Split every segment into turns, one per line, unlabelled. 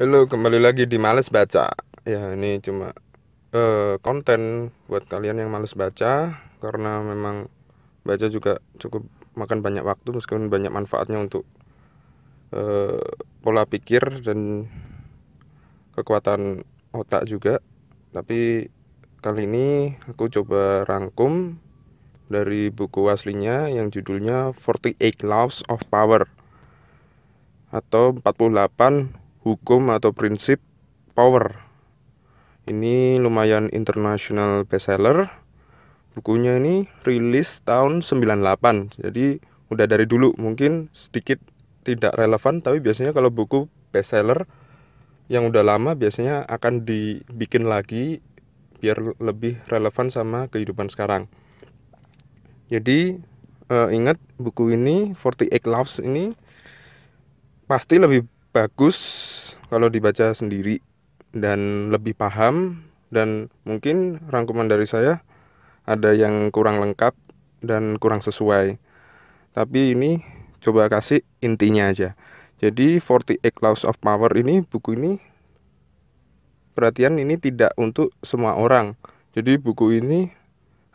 Halo, eh, kembali lagi di Males Baca. Ya, ini cuma uh, konten buat kalian yang males baca karena memang baca juga cukup makan banyak waktu meskipun banyak manfaatnya untuk uh, pola pikir dan kekuatan otak juga. Tapi kali ini aku coba rangkum dari buku aslinya yang judulnya 48 Laws of Power atau 48 hukum atau prinsip power ini lumayan internasional bestseller bukunya ini rilis tahun 98 jadi udah dari dulu mungkin sedikit tidak relevan tapi biasanya kalau buku bestseller yang udah lama biasanya akan dibikin lagi biar lebih relevan sama kehidupan sekarang jadi uh, ingat buku ini 48 Laws ini pasti lebih bagus kalau dibaca sendiri dan lebih paham dan mungkin rangkuman dari saya ada yang kurang lengkap dan kurang sesuai. Tapi ini coba kasih intinya aja. Jadi 48 Laws of Power ini buku ini perhatian ini tidak untuk semua orang. Jadi buku ini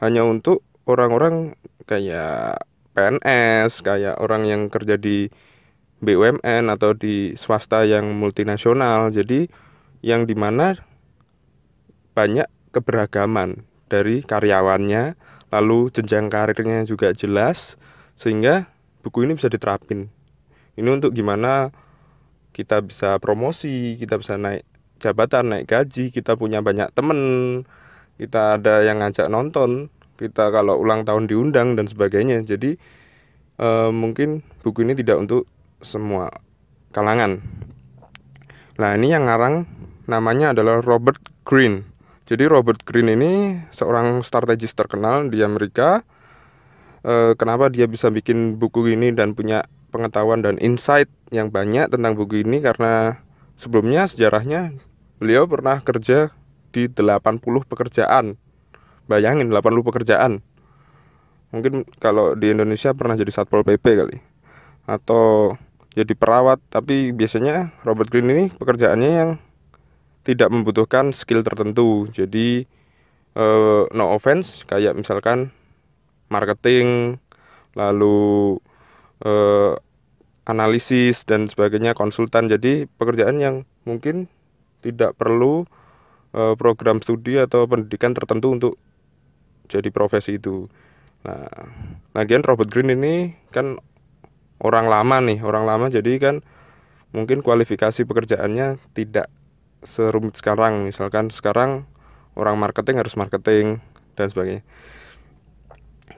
hanya untuk orang-orang kayak PNS, kayak orang yang kerja di BUMN atau di swasta yang multinasional. Jadi yang dimana banyak keberagaman dari karyawannya, lalu jenjang karirnya juga jelas, sehingga buku ini bisa diterapin. Ini untuk gimana kita bisa promosi, kita bisa naik jabatan, naik gaji, kita punya banyak temen, kita ada yang ngajak nonton, kita kalau ulang tahun diundang dan sebagainya. Jadi e, mungkin buku ini tidak untuk semua kalangan. Nah, ini yang ngarang namanya adalah Robert Green. Jadi Robert Green ini seorang strategis terkenal di Amerika. E, kenapa dia bisa bikin buku ini dan punya pengetahuan dan insight yang banyak tentang buku ini karena sebelumnya sejarahnya beliau pernah kerja di 80 pekerjaan. Bayangin 80 pekerjaan. Mungkin kalau di Indonesia pernah jadi Satpol PP kali. Atau jadi perawat tapi biasanya Robert Green ini pekerjaannya yang tidak membutuhkan skill tertentu jadi eh, no offense kayak misalkan marketing lalu eh, analisis dan sebagainya konsultan jadi pekerjaan yang mungkin tidak perlu eh, program studi atau pendidikan tertentu untuk jadi profesi itu nah lagian Robert Green ini kan orang lama nih orang lama jadi kan mungkin kualifikasi pekerjaannya tidak serumit sekarang misalkan sekarang orang marketing harus marketing dan sebagainya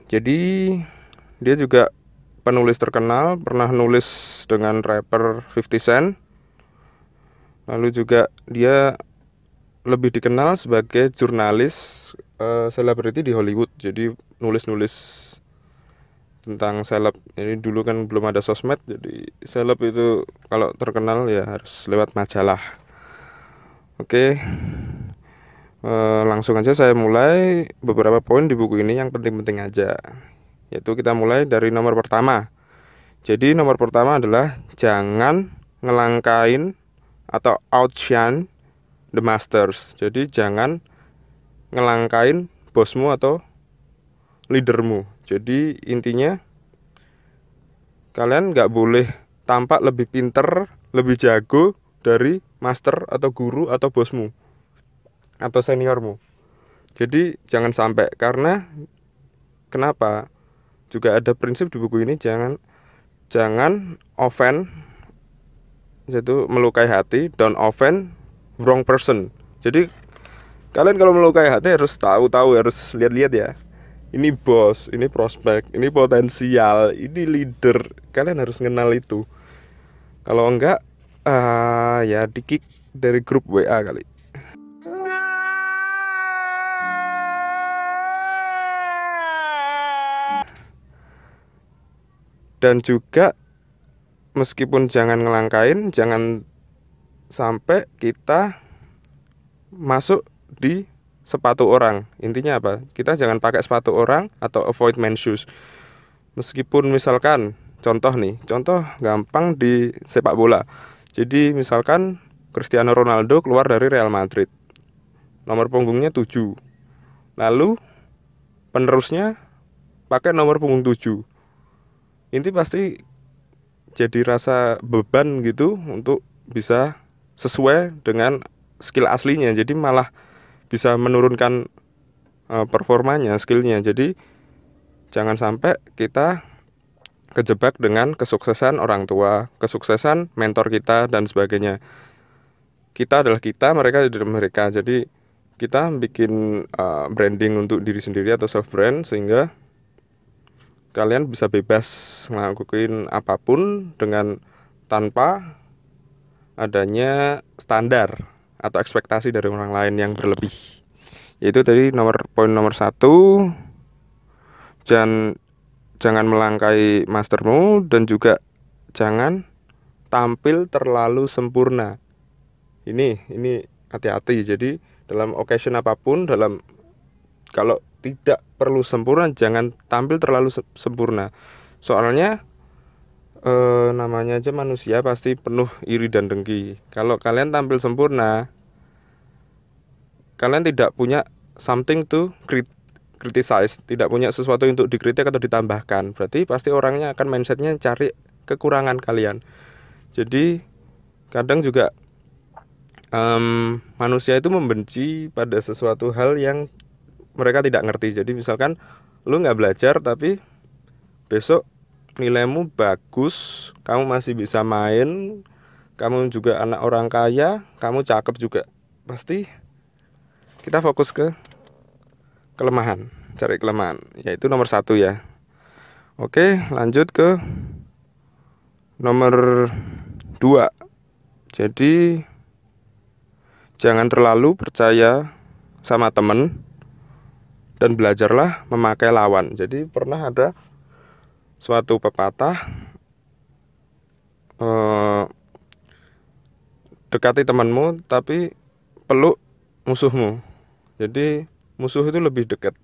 jadi dia juga penulis terkenal pernah nulis dengan rapper 50 Cent lalu juga dia lebih dikenal sebagai jurnalis eh, selebriti uh, di Hollywood jadi nulis-nulis tentang seleb ini dulu kan belum ada sosmed jadi seleb itu kalau terkenal ya harus lewat majalah oke e, langsung aja saya mulai beberapa poin di buku ini yang penting-penting aja yaitu kita mulai dari nomor pertama jadi nomor pertama adalah jangan ngelangkain atau outshine the masters jadi jangan ngelangkain bosmu atau leadermu jadi intinya kalian nggak boleh tampak lebih pinter lebih jago dari master atau guru atau bosmu atau seniormu jadi jangan sampai karena kenapa juga ada prinsip di buku ini jangan jangan offend yaitu melukai hati don't offend wrong person jadi kalian kalau melukai hati harus tahu-tahu harus lihat-lihat ya ini bos ini prospek ini potensial ini leader kalian harus kenal itu kalau enggak uh, ya dikik dari grup WA kali dan juga meskipun jangan ngelangkain jangan sampai kita masuk di sepatu orang. Intinya apa? Kita jangan pakai sepatu orang atau avoid men shoes. Meskipun misalkan contoh nih, contoh gampang di sepak bola. Jadi misalkan Cristiano Ronaldo keluar dari Real Madrid. Nomor punggungnya 7. Lalu penerusnya pakai nomor punggung 7. Inti pasti jadi rasa beban gitu untuk bisa sesuai dengan skill aslinya. Jadi malah bisa menurunkan uh, performanya, skillnya. Jadi jangan sampai kita kejebak dengan kesuksesan orang tua, kesuksesan mentor kita dan sebagainya. Kita adalah kita, mereka adalah mereka. Jadi kita bikin uh, branding untuk diri sendiri atau self brand sehingga kalian bisa bebas melakukan apapun dengan tanpa adanya standar atau ekspektasi dari orang lain yang berlebih yaitu tadi nomor poin nomor satu jangan jangan melangkai mastermu dan juga jangan tampil terlalu sempurna ini ini hati-hati jadi dalam occasion apapun dalam kalau tidak perlu sempurna jangan tampil terlalu sempurna soalnya e, namanya aja manusia pasti penuh iri dan dengki. Kalau kalian tampil sempurna, kalian tidak punya something to crit criticize, tidak punya sesuatu untuk dikritik atau ditambahkan. Berarti pasti orangnya akan mindsetnya cari kekurangan kalian. Jadi kadang juga um, manusia itu membenci pada sesuatu hal yang mereka tidak ngerti. Jadi misalkan lu nggak belajar tapi besok nilaimu bagus, kamu masih bisa main, kamu juga anak orang kaya, kamu cakep juga. Pasti kita fokus ke kelemahan, cari kelemahan, yaitu nomor satu ya. Oke, lanjut ke nomor dua. Jadi jangan terlalu percaya sama temen dan belajarlah memakai lawan. Jadi pernah ada suatu pepatah eh, dekati temanmu tapi peluk musuhmu jadi musuh itu lebih dekat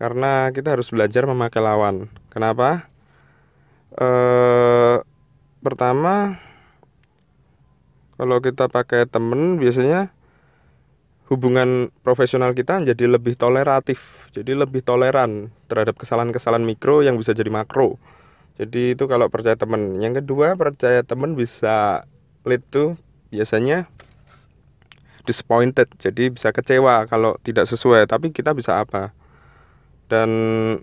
karena kita harus belajar memakai lawan kenapa eh, pertama kalau kita pakai temen biasanya hubungan profesional kita jadi lebih toleratif, jadi lebih toleran terhadap kesalahan-kesalahan mikro yang bisa jadi makro. Jadi itu kalau percaya teman. Yang kedua, percaya teman bisa lead to biasanya disappointed. Jadi bisa kecewa kalau tidak sesuai, tapi kita bisa apa? Dan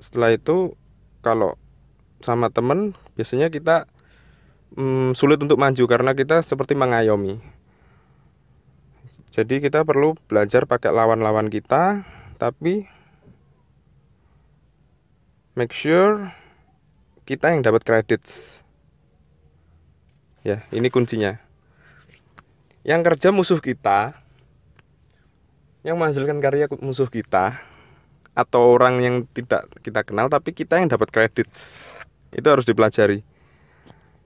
setelah itu kalau sama teman biasanya kita hmm, sulit untuk maju karena kita seperti mengayomi jadi kita perlu belajar pakai lawan-lawan kita tapi make sure kita yang dapat kredit. ya ini kuncinya yang kerja musuh kita yang menghasilkan karya musuh kita atau orang yang tidak kita kenal tapi kita yang dapat kredit itu harus dipelajari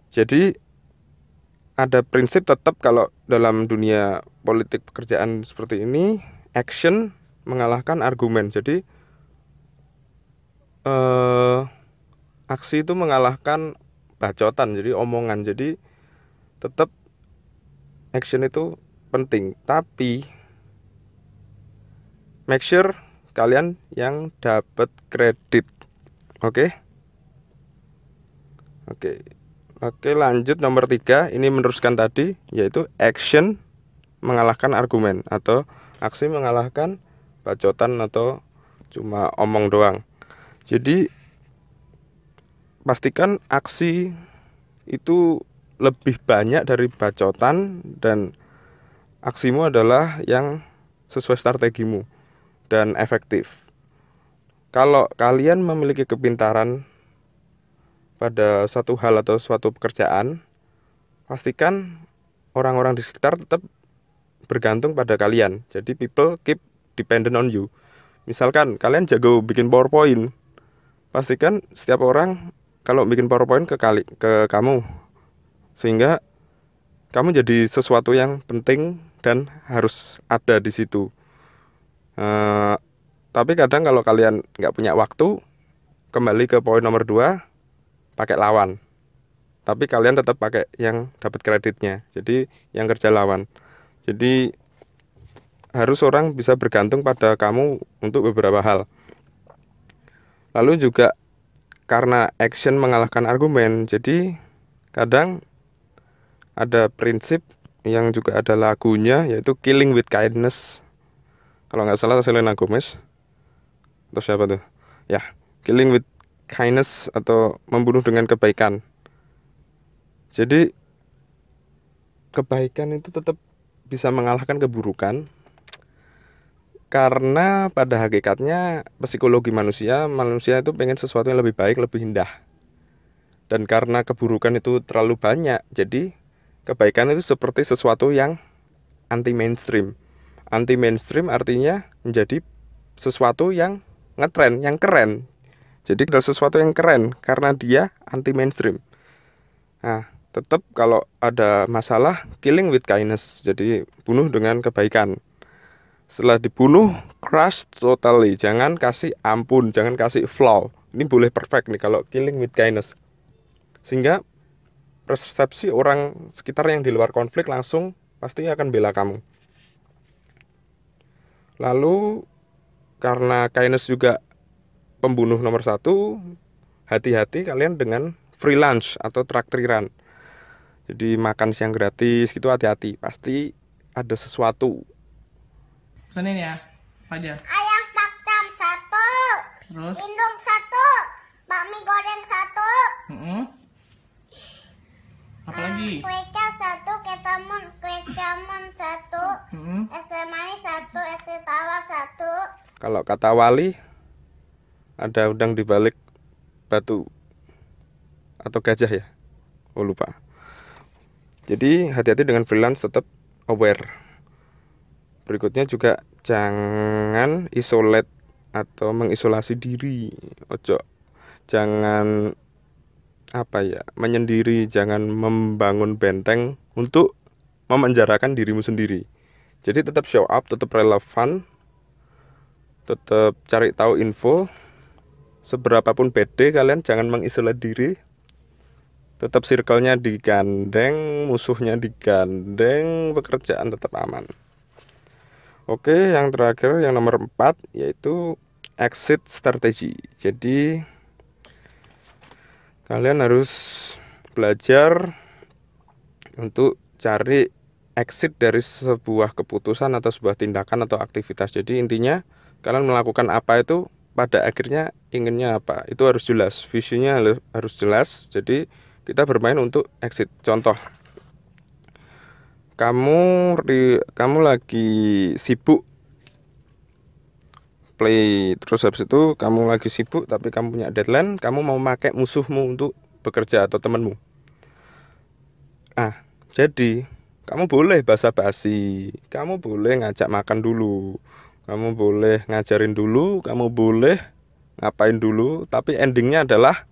jadi ada prinsip tetap kalau dalam dunia politik pekerjaan seperti ini action mengalahkan argumen jadi eh, aksi itu mengalahkan bacotan jadi omongan jadi tetap action itu penting tapi make sure kalian yang dapat kredit oke okay? oke okay. Oke lanjut nomor tiga ini meneruskan tadi yaitu action mengalahkan argumen atau aksi mengalahkan bacotan atau cuma omong doang. Jadi pastikan aksi itu lebih banyak dari bacotan dan aksimu adalah yang sesuai strategimu dan efektif. Kalau kalian memiliki kepintaran pada satu hal atau suatu pekerjaan, pastikan orang-orang di sekitar tetap bergantung pada kalian. Jadi people keep dependent on you. Misalkan kalian jago bikin PowerPoint, pastikan setiap orang kalau bikin PowerPoint ke kali ke kamu sehingga kamu jadi sesuatu yang penting dan harus ada di situ. Uh, tapi kadang kalau kalian nggak punya waktu, kembali ke poin nomor dua pakai lawan tapi kalian tetap pakai yang dapat kreditnya jadi yang kerja lawan jadi harus orang bisa bergantung pada kamu untuk beberapa hal lalu juga karena action mengalahkan argumen jadi kadang ada prinsip yang juga ada lagunya yaitu Killing with Kindness kalau nggak salah Selena Gomez atau siapa tuh ya Killing with kindness atau membunuh dengan kebaikan. Jadi kebaikan itu tetap bisa mengalahkan keburukan karena pada hakikatnya psikologi manusia manusia itu pengen sesuatu yang lebih baik lebih indah dan karena keburukan itu terlalu banyak jadi kebaikan itu seperti sesuatu yang anti mainstream anti mainstream artinya menjadi sesuatu yang ngetren yang keren jadi ada sesuatu yang keren karena dia anti mainstream nah tetap kalau ada masalah killing with kindness jadi bunuh dengan kebaikan setelah dibunuh crush totally jangan kasih ampun jangan kasih flaw ini boleh perfect nih kalau killing with kindness sehingga persepsi orang sekitar yang di luar konflik langsung pasti akan bela kamu lalu karena kindness juga pembunuh nomor satu hati-hati kalian dengan free lunch atau traktiran jadi makan siang gratis gitu hati-hati pasti ada sesuatu Senin ya aja ayam pakcam satu terus indung satu bakmi goreng satu mm -hmm. apa lagi kue cap satu ketamun kue camun satu mm -hmm. es teh manis satu es teh tawar satu kalau kata Wali ada udang di balik batu atau gajah ya oh lupa jadi hati-hati dengan freelance tetap aware berikutnya juga jangan isolate atau mengisolasi diri ojo jangan apa ya menyendiri jangan membangun benteng untuk memenjarakan dirimu sendiri jadi tetap show up tetap relevan tetap cari tahu info seberapapun PD kalian jangan mengisolasi, diri tetap circle-nya digandeng musuhnya digandeng pekerjaan tetap aman oke yang terakhir yang nomor 4 yaitu exit strategy jadi kalian harus belajar untuk cari exit dari sebuah keputusan atau sebuah tindakan atau aktivitas jadi intinya kalian melakukan apa itu pada akhirnya inginnya apa itu harus jelas visinya harus jelas jadi kita bermain untuk exit contoh kamu di kamu lagi sibuk play terus habis itu kamu lagi sibuk tapi kamu punya deadline kamu mau pakai musuhmu untuk bekerja atau temanmu. ah jadi kamu boleh basa-basi kamu boleh ngajak makan dulu kamu boleh ngajarin dulu kamu boleh ngapain dulu tapi endingnya adalah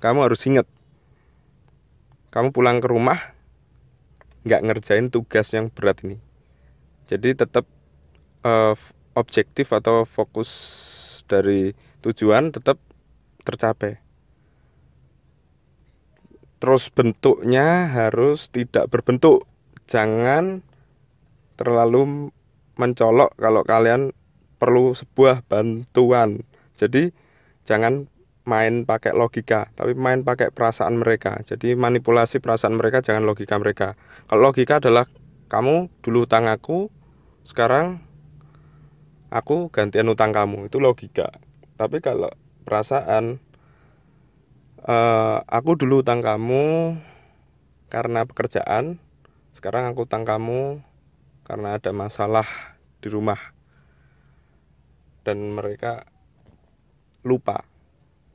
kamu harus ingat kamu pulang ke rumah nggak ngerjain tugas yang berat ini jadi tetap uh, eh, objektif atau fokus dari tujuan tetap tercapai. Terus bentuknya harus tidak berbentuk, jangan terlalu mencolok kalau kalian perlu sebuah bantuan. Jadi jangan main pakai logika, tapi main pakai perasaan mereka. Jadi manipulasi perasaan mereka jangan logika mereka. Kalau logika adalah kamu dulu utang aku, sekarang aku gantian utang kamu. Itu logika. Tapi kalau perasaan uh, aku dulu utang kamu karena pekerjaan, sekarang aku utang kamu karena ada masalah di rumah dan mereka lupa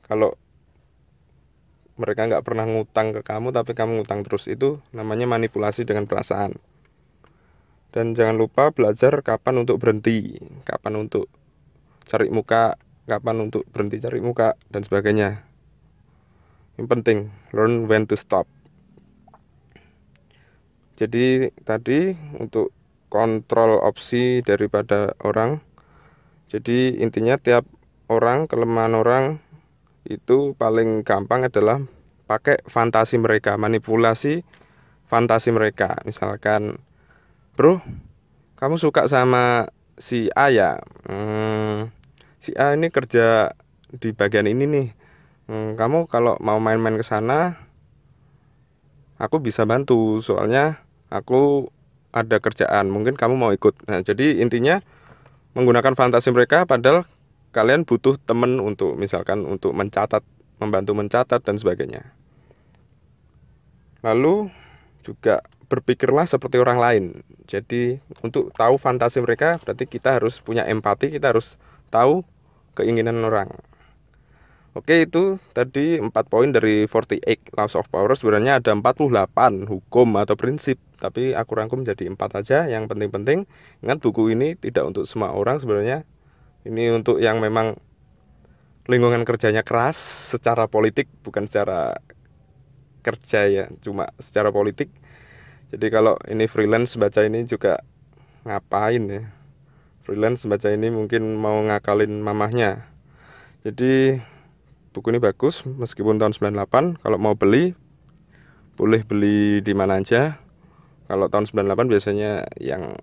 kalau mereka nggak pernah ngutang ke kamu tapi kamu ngutang terus itu namanya manipulasi dengan perasaan dan jangan lupa belajar kapan untuk berhenti kapan untuk cari muka kapan untuk berhenti cari muka dan sebagainya yang penting learn when to stop jadi tadi untuk kontrol opsi daripada orang jadi intinya tiap orang kelemahan orang itu paling gampang adalah pakai fantasi mereka manipulasi fantasi mereka misalkan bro kamu suka sama si A ya hmm, si A ini kerja di bagian ini nih hmm, kamu kalau mau main-main ke sana aku bisa bantu soalnya aku ada kerjaan mungkin kamu mau ikut nah jadi intinya menggunakan fantasi mereka padahal kalian butuh temen untuk misalkan untuk mencatat membantu mencatat dan sebagainya lalu juga berpikirlah seperti orang lain jadi untuk tahu fantasi mereka berarti kita harus punya empati kita harus tahu keinginan orang Oke itu tadi empat poin dari 48 Laws of Power sebenarnya ada 48 hukum atau prinsip tapi aku rangkum jadi empat aja yang penting-penting ingat buku ini tidak untuk semua orang sebenarnya ini untuk yang memang lingkungan kerjanya keras secara politik bukan secara kerja ya cuma secara politik jadi kalau ini freelance baca ini juga ngapain ya freelance baca ini mungkin mau ngakalin mamahnya jadi buku ini bagus meskipun tahun 98 kalau mau beli boleh beli di mana aja kalau tahun 98 biasanya yang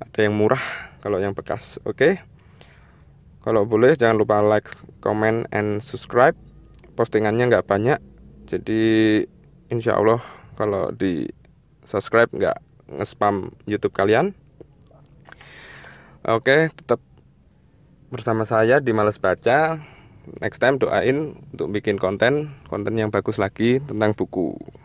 ada yang murah kalau yang bekas oke okay? kalau boleh jangan lupa like comment and subscribe postingannya nggak banyak jadi insya Allah kalau di subscribe nggak ngespam YouTube kalian oke okay, tetap bersama saya di Males Baca next time doain untuk bikin konten konten yang bagus lagi tentang buku